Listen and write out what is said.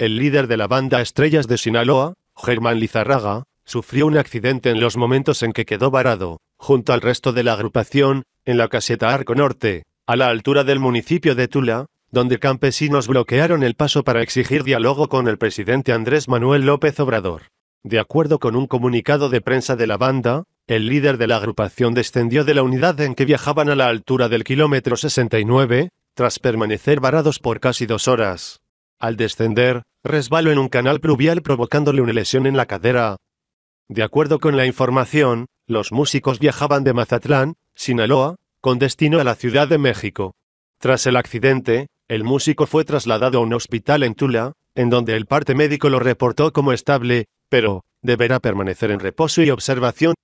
El líder de la banda Estrellas de Sinaloa, Germán Lizarraga, sufrió un accidente en los momentos en que quedó varado, junto al resto de la agrupación, en la caseta Arco Norte, a la altura del municipio de Tula, donde campesinos bloquearon el paso para exigir diálogo con el presidente Andrés Manuel López Obrador. De acuerdo con un comunicado de prensa de la banda, el líder de la agrupación descendió de la unidad en que viajaban a la altura del kilómetro 69, tras permanecer varados por casi dos horas. Al descender, resbaló en un canal pluvial provocándole una lesión en la cadera. De acuerdo con la información, los músicos viajaban de Mazatlán, Sinaloa, con destino a la Ciudad de México. Tras el accidente, el músico fue trasladado a un hospital en Tula, en donde el parte médico lo reportó como estable, pero deberá permanecer en reposo y observación